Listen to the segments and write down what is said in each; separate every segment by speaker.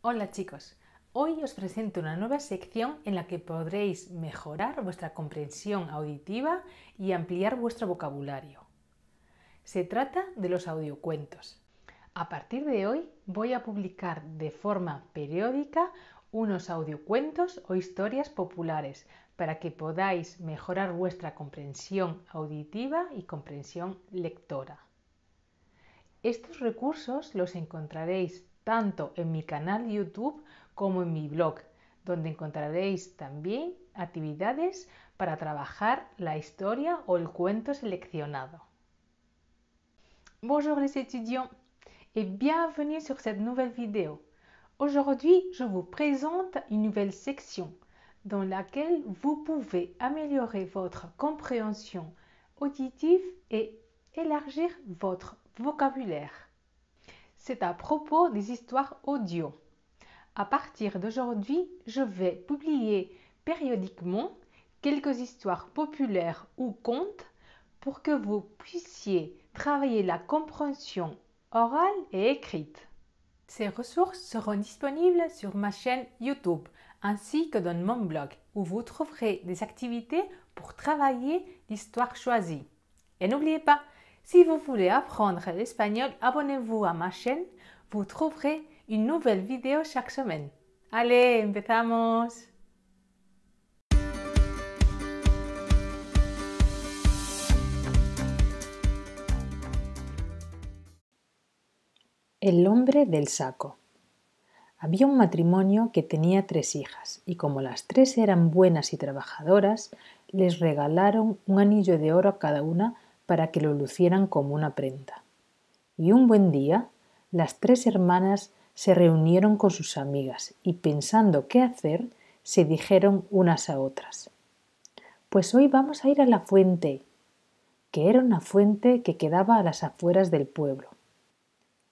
Speaker 1: Hola chicos, hoy os presento una nueva sección en la que podréis mejorar vuestra comprensión auditiva y ampliar vuestro vocabulario. Se trata de los audiocuentos. A partir de hoy voy a publicar de forma periódica unos audiocuentos o historias populares para que podáis mejorar vuestra comprensión auditiva y comprensión lectora. Estos recursos los encontraréis tanto en mi canal YouTube como en mi blog, donde encontraréis también actividades para trabajar la historia o el cuento seleccionado. Bonjour les étudiants et bienvenue sur cette nouvelle vidéo. Aujourd'hui, je vous présente une nouvelle section dans laquelle vous pouvez améliorer votre compréhension auditive et élargir votre vocabulaire c'est à propos des histoires audio. À partir d'aujourd'hui, je vais publier périodiquement quelques histoires populaires ou contes pour que vous puissiez travailler la compréhension orale et écrite. Ces ressources seront disponibles sur ma chaîne YouTube ainsi que dans mon blog où vous trouverez des activités pour travailler l'histoire choisie. Et n'oubliez pas, Si vous voulez apprendre l'espagnol, abonnez-vous à ma chaîne. Vous trouverez une nouvelle vidéo chaque semaine. Allez, empezamos. El hombre del saco. Había un matrimonio que tenía tres hijas y como las tres eran buenas y trabajadoras, les regalaron un anillo de oro a cada una para que lo lucieran como una prenda. Y un buen día, las tres hermanas se reunieron con sus amigas y pensando qué hacer, se dijeron unas a otras. Pues hoy vamos a ir a la fuente, que era una fuente que quedaba a las afueras del pueblo.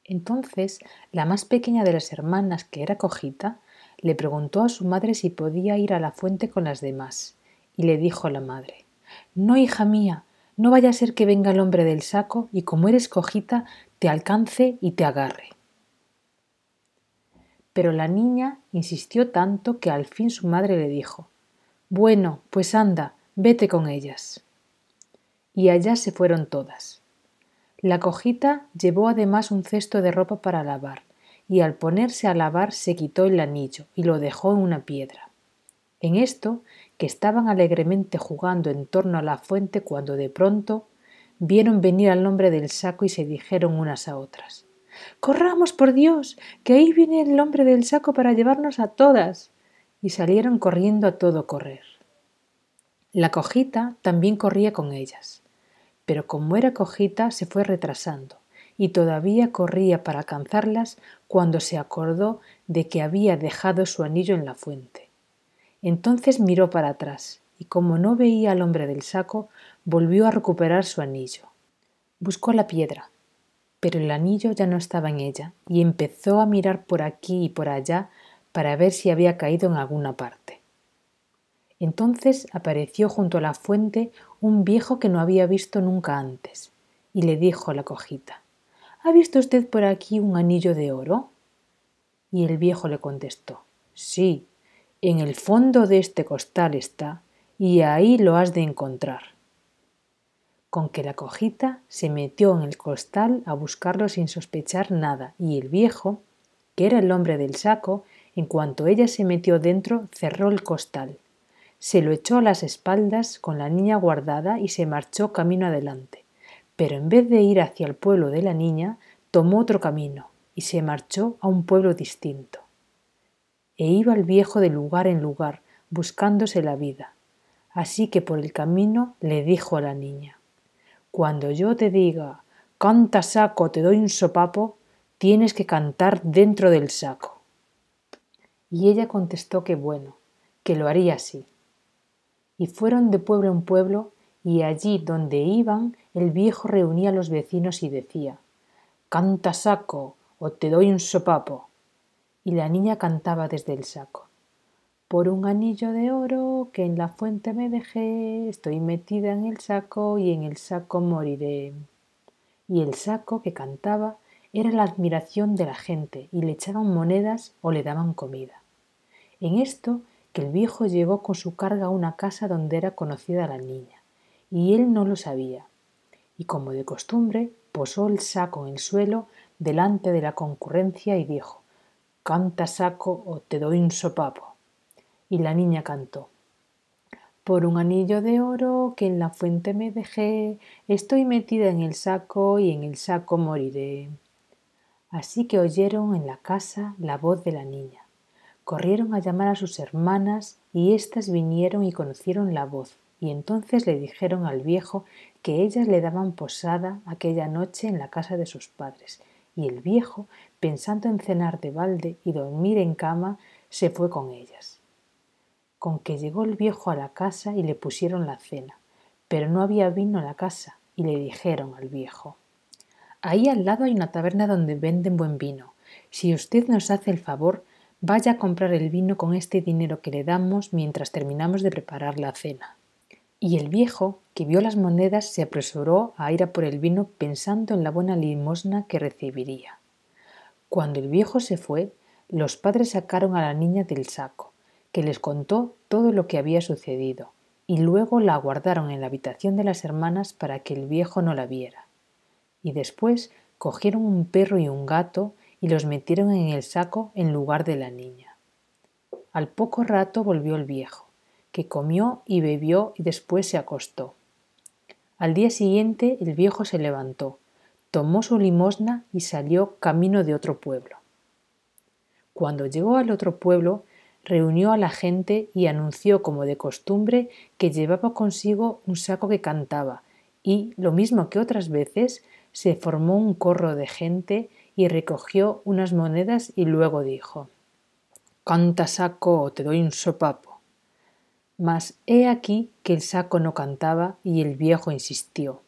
Speaker 1: Entonces, la más pequeña de las hermanas, que era cojita, le preguntó a su madre si podía ir a la fuente con las demás, y le dijo la madre No, hija mía, no vaya a ser que venga el hombre del saco y como eres cojita, te alcance y te agarre. Pero la niña insistió tanto que al fin su madre le dijo, Bueno, pues anda, vete con ellas. Y allá se fueron todas. La cojita llevó además un cesto de ropa para lavar, y al ponerse a lavar se quitó el anillo y lo dejó en una piedra. En esto, que estaban alegremente jugando en torno a la fuente cuando de pronto vieron venir al hombre del saco y se dijeron unas a otras Corramos, por Dios, que ahí viene el hombre del saco para llevarnos a todas. Y salieron corriendo a todo correr. La cojita también corría con ellas, pero como era cojita se fue retrasando y todavía corría para alcanzarlas cuando se acordó de que había dejado su anillo en la fuente. Entonces miró para atrás y como no veía al hombre del saco, volvió a recuperar su anillo. Buscó la piedra, pero el anillo ya no estaba en ella y empezó a mirar por aquí y por allá para ver si había caído en alguna parte. Entonces apareció junto a la fuente un viejo que no había visto nunca antes y le dijo a la cojita, ¿Ha visto usted por aquí un anillo de oro? Y el viejo le contestó, sí, en el fondo de este costal está, y ahí lo has de encontrar. Con que la cojita se metió en el costal a buscarlo sin sospechar nada, y el viejo, que era el hombre del saco, en cuanto ella se metió dentro, cerró el costal. Se lo echó a las espaldas con la niña guardada y se marchó camino adelante. Pero en vez de ir hacia el pueblo de la niña, tomó otro camino y se marchó a un pueblo distinto e iba el viejo de lugar en lugar, buscándose la vida. Así que por el camino le dijo a la niña, Cuando yo te diga, canta saco, te doy un sopapo, tienes que cantar dentro del saco. Y ella contestó que bueno, que lo haría así. Y fueron de pueblo en pueblo, y allí donde iban, el viejo reunía a los vecinos y decía, Canta saco, o te doy un sopapo y la niña cantaba desde el saco. Por un anillo de oro que en la fuente me dejé, estoy metida en el saco y en el saco moriré. Y el saco que cantaba era la admiración de la gente y le echaban monedas o le daban comida. En esto que el viejo llegó con su carga a una casa donde era conocida la niña, y él no lo sabía. Y como de costumbre, posó el saco en el suelo delante de la concurrencia y dijo Canta saco o te doy un sopapo. Y la niña cantó. Por un anillo de oro que en la fuente me dejé, estoy metida en el saco y en el saco moriré. Así que oyeron en la casa la voz de la niña. Corrieron a llamar a sus hermanas y éstas vinieron y conocieron la voz, y entonces le dijeron al viejo que ellas le daban posada aquella noche en la casa de sus padres, y el viejo, pensando en cenar de balde y dormir en cama, se fue con ellas. Con que llegó el viejo a la casa y le pusieron la cena, pero no había vino en la casa, y le dijeron al viejo Ahí al lado hay una taberna donde venden buen vino. Si usted nos hace el favor, vaya a comprar el vino con este dinero que le damos mientras terminamos de preparar la cena. Y el viejo, que vio las monedas, se apresuró a ir a por el vino pensando en la buena limosna que recibiría. Cuando el viejo se fue, los padres sacaron a la niña del saco, que les contó todo lo que había sucedido, y luego la guardaron en la habitación de las hermanas para que el viejo no la viera. Y después cogieron un perro y un gato y los metieron en el saco en lugar de la niña. Al poco rato volvió el viejo que comió y bebió y después se acostó. Al día siguiente el viejo se levantó, tomó su limosna y salió camino de otro pueblo. Cuando llegó al otro pueblo, reunió a la gente y anunció como de costumbre que llevaba consigo un saco que cantaba, y, lo mismo que otras veces, se formó un corro de gente y recogió unas monedas y luego dijo Canta saco o te doy un sopapo. Mas he aquí que el saco no cantaba y el viejo insistió.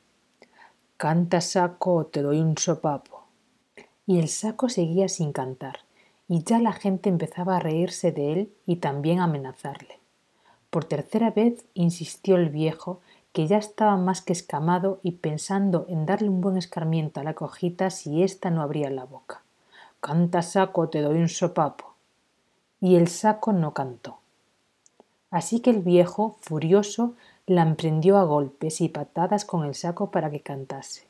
Speaker 1: Canta saco o te doy un sopapo. Y el saco seguía sin cantar, y ya la gente empezaba a reírse de él y también a amenazarle. Por tercera vez insistió el viejo, que ya estaba más que escamado y pensando en darle un buen escarmiento a la cojita si ésta no abría la boca. Canta saco, o te doy un sopapo. Y el saco no cantó. Así que el viejo, furioso, la emprendió a golpes y patadas con el saco para que cantase.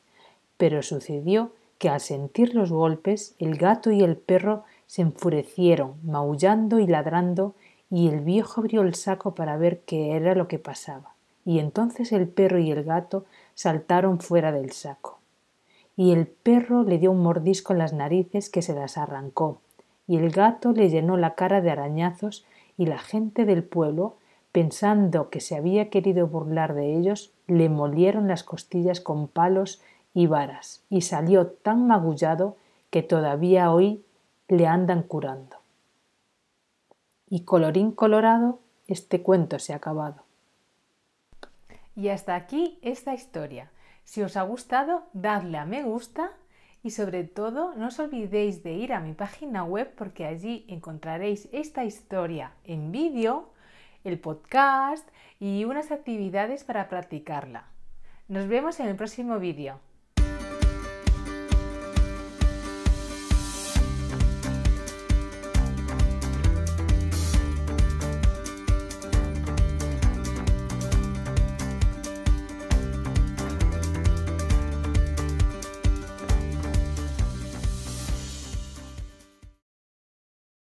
Speaker 1: Pero sucedió que al sentir los golpes el gato y el perro se enfurecieron, maullando y ladrando, y el viejo abrió el saco para ver qué era lo que pasaba. Y entonces el perro y el gato saltaron fuera del saco. Y el perro le dio un mordisco en las narices que se las arrancó, y el gato le llenó la cara de arañazos y la gente del pueblo, pensando que se había querido burlar de ellos, le molieron las costillas con palos y varas, y salió tan magullado que todavía hoy le andan curando. Y colorín colorado, este cuento se ha acabado. Y hasta aquí esta historia. Si os ha gustado, dadle a me gusta y sobre todo, no os olvidéis de ir a mi página web porque allí encontraréis esta historia en vídeo, el podcast y unas actividades para practicarla. Nos vemos en el próximo vídeo.